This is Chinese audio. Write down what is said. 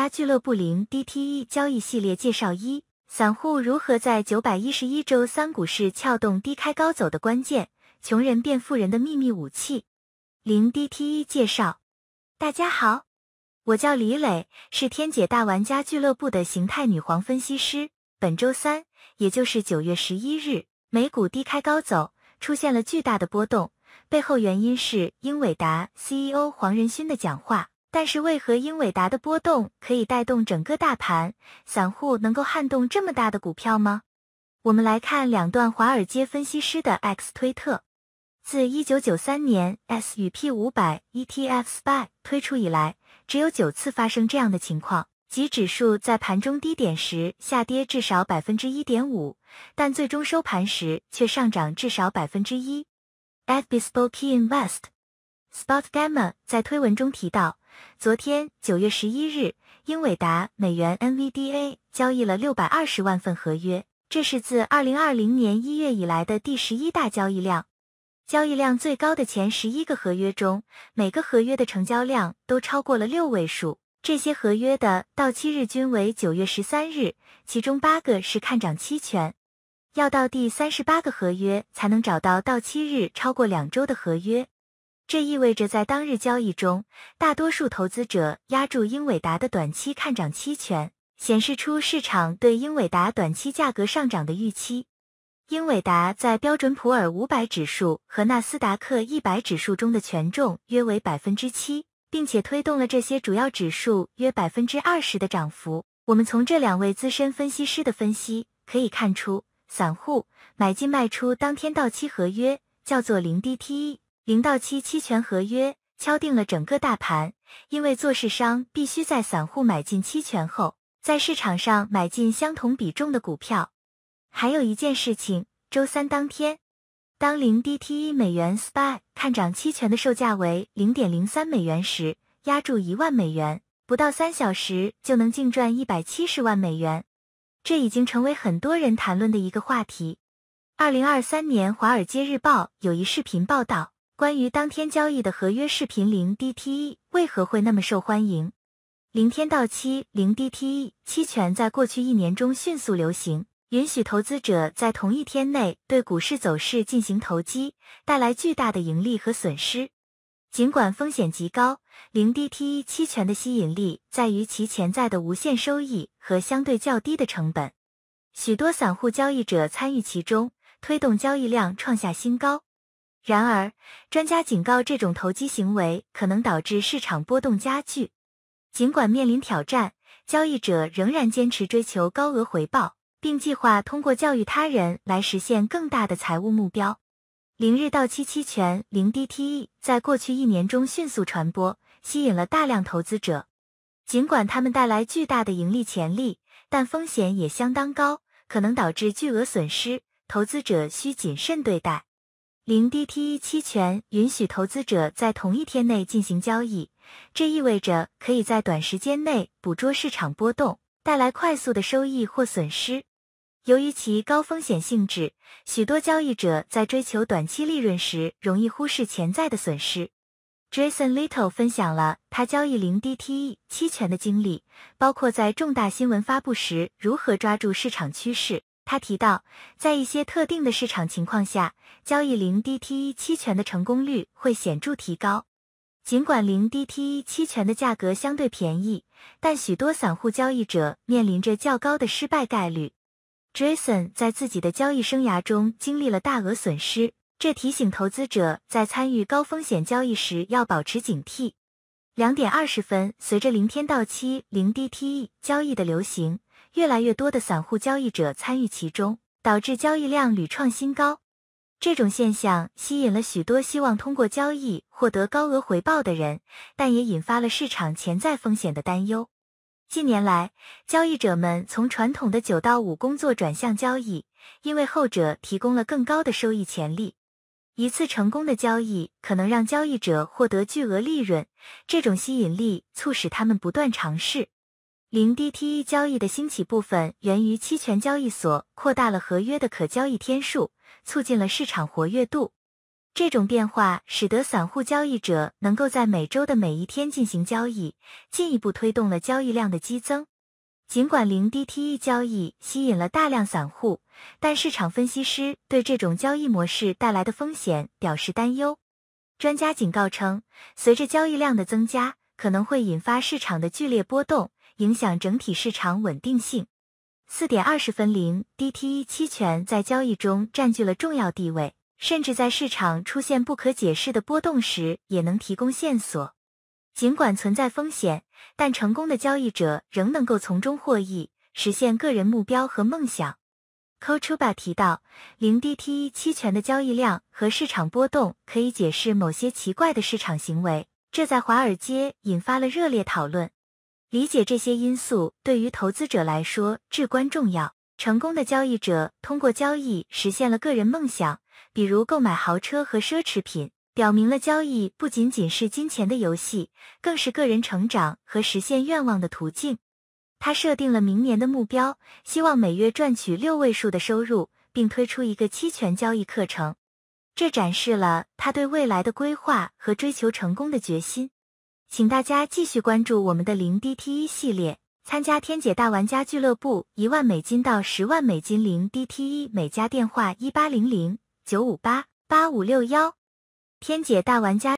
家俱乐部零 D T E 交易系列介绍一：散户如何在九百一十一周三股市撬动低开高走的关键，穷人变富人的秘密武器。零 D T E 介绍：大家好，我叫李磊，是天姐大玩家俱乐部的形态女皇分析师。本周三，也就是九月十一日，美股低开高走，出现了巨大的波动，背后原因是英伟达 CEO 黄仁勋的讲话。但是为何英伟达的波动可以带动整个大盘？散户能够撼动这么大的股票吗？我们来看两段华尔街分析师的 X 推特。自1993年 S&P 与500 ETF SPY 推出以来，只有九次发生这样的情况，即指数在盘中低点时下跌至少1.5%，但最终收盘时却上涨至少1%。At b e a o k e y Invest Spot Gamma 在推文中提到，昨天九月十一日，英伟达美元 NVDA 交易了六百二十万份合约，这是自二零二零年一月以来的第十一大交易量。交易量最高的前十一个合约中，每个合约的成交量都超过了六位数。这些合约的到期日均为九月十三日，其中八个是看涨期权。要到第三十八个合约才能找到到期日超过两周的合约。这意味着，在当日交易中，大多数投资者压住英伟达的短期看涨期权，显示出市场对英伟达短期价格上涨的预期。英伟达在标准普尔五百指数和纳斯达克一百指数中的权重约为百分之七，并且推动了这些主要指数约百分之二十的涨幅。我们从这两位资深分析师的分析可以看出，散户买进卖出当天到期合约，叫做零 DTE。零到七期权合约敲定了整个大盘，因为做市商必须在散户买进期权后，在市场上买进相同比重的股票。还有一件事情，周三当天，当零 DTE 美元 SPY 看涨期权的售价为零点零三美元时，押注一万美元，不到三小时就能净赚一百七十万美元。这已经成为很多人谈论的一个话题。二零二三年，《华尔街日报》有一视频报道。关于当天交易的合约，视频零 DTE 为何会那么受欢迎？零天到期零 DTE 期权在过去一年中迅速流行，允许投资者在同一天内对股市走势进行投机，带来巨大的盈利和损失。尽管风险极高，零 DTE 期权的吸引力在于其潜在的无限收益和相对较低的成本。许多散户交易者参与其中，推动交易量创下新高。然而，专家警告这种投机行为可能导致市场波动加剧。尽管面临挑战，交易者仍然坚持追求高额回报，并计划通过教育他人来实现更大的财务目标。零日到期期权（零 DTE） 在过去一年中迅速传播，吸引了大量投资者。尽管它们带来巨大的盈利潜力，但风险也相当高，可能导致巨额损失。投资者需谨慎对待。零 DTE 期权允许投资者在同一天内进行交易，这意味着可以在短时间内捕捉市场波动，带来快速的收益或损失。由于其高风险性质，许多交易者在追求短期利润时容易忽视潜在的损失。Jason Little 分享了他交易零 DTE 期权的经历，包括在重大新闻发布时如何抓住市场趋势。他提到，在一些特定的市场情况下，交易零 DTE 期权的成功率会显著提高。尽管零 DTE 期权的价格相对便宜，但许多散户交易者面临着较高的失败概率。Jason 在自己的交易生涯中经历了大额损失，这提醒投资者在参与高风险交易时要保持警惕。两点二十分，随着零天到期零 DTE 交易的流行。越来越多的散户交易者参与其中，导致交易量屡创新高。这种现象吸引了许多希望通过交易获得高额回报的人，但也引发了市场潜在风险的担忧。近年来，交易者们从传统的九到五工作转向交易，因为后者提供了更高的收益潜力。一次成功的交易可能让交易者获得巨额利润，这种吸引力促使他们不断尝试。零 DTE 交易的兴起部分源于期权交易所扩大了合约的可交易天数，促进了市场活跃度。这种变化使得散户交易者能够在每周的每一天进行交易，进一步推动了交易量的激增。尽管零 DTE 交易吸引了大量散户，但市场分析师对这种交易模式带来的风险表示担忧。专家警告称，随着交易量的增加，可能会引发市场的剧烈波动。影响整体市场稳定性。四点二十分零 DTE 期权在交易中占据了重要地位，甚至在市场出现不可解释的波动时，也能提供线索。尽管存在风险，但成功的交易者仍能够从中获益，实现个人目标和梦想。Kochuba 提到，零 DTE 期权的交易量和市场波动可以解释某些奇怪的市场行为，这在华尔街引发了热烈讨论。理解这些因素对于投资者来说至关重要。成功的交易者通过交易实现了个人梦想，比如购买豪车和奢侈品，表明了交易不仅仅是金钱的游戏，更是个人成长和实现愿望的途径。他设定了明年的目标，希望每月赚取六位数的收入，并推出一个期权交易课程，这展示了他对未来的规划和追求成功的决心。请大家继续关注我们的零 d t 一系列，参加天姐大玩家俱乐部，一万美金到十万美金零 d t 一，每家电话一八零零九五八八五六幺，天姐大玩家。